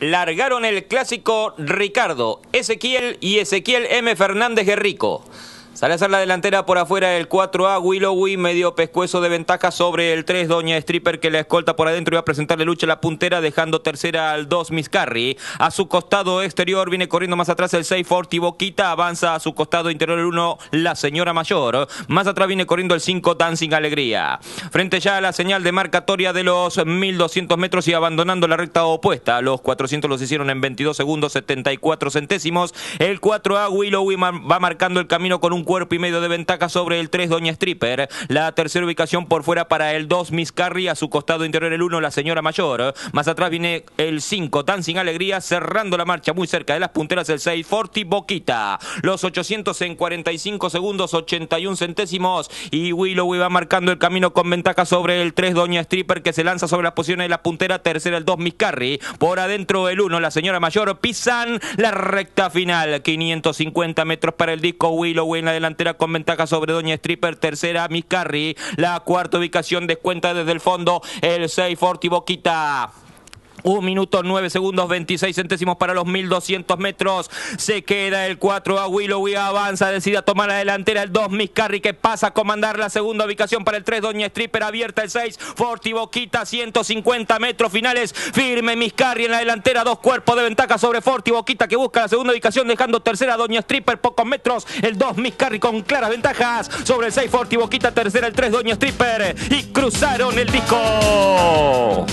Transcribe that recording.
largaron el clásico Ricardo, Ezequiel y Ezequiel M. Fernández Guerrico. Sale a hacer la delantera por afuera el 4A, Willowy, medio pescuezo de ventaja sobre el 3, Doña Stripper que la escolta por adentro y va a presentarle lucha a la puntera, dejando tercera al 2, Miss Miscarry. A su costado exterior viene corriendo más atrás el 6, Forty Boquita, avanza a su costado interior el 1, la señora mayor. Más atrás viene corriendo el 5, Dancing Alegría. Frente ya a la señal de marcatoria de los 1200 metros y abandonando la recta opuesta, los 400 los hicieron en 22 segundos 74 centésimos. El 4A, Willowy va marcando el camino con un cuerpo y medio de ventaja sobre el 3, Doña Stripper. La tercera ubicación por fuera para el 2, Miss Carrie. A su costado interior el 1, la señora mayor. Más atrás viene el 5, Tan sin alegría, cerrando la marcha muy cerca de las punteras el 6, Forti Boquita. Los 800 en 45 segundos, 81 centésimos. Y Willow va marcando el camino con ventaja sobre el 3, Doña Stripper, que se lanza sobre las posiciones de la puntera. Tercera el 2, Miss Carrie. Por adentro el 1, la señora mayor. Pisan la recta final. 550 metros para el disco Willow en la delantera con ventaja sobre Doña Stripper. Tercera, Miss Carry. La cuarta ubicación descuenta desde el fondo el 6 y Boquita. 1 minuto 9 segundos 26 centésimos para los 1200 metros. Se queda el 4 a Willow y Avanza, decide tomar la delantera el 2 Miscarri que pasa a comandar la segunda ubicación para el 3 Doña Stripper. Abierta el 6 Forti Boquita 150 metros finales. Firme Miscarri en la delantera. Dos cuerpos de ventaja sobre Forti Boquita que busca la segunda ubicación dejando tercera Doña Stripper pocos metros. El 2 Miscarri con claras ventajas sobre el 6 Forti Boquita. Tercera el 3 Doña Stripper y cruzaron el disco.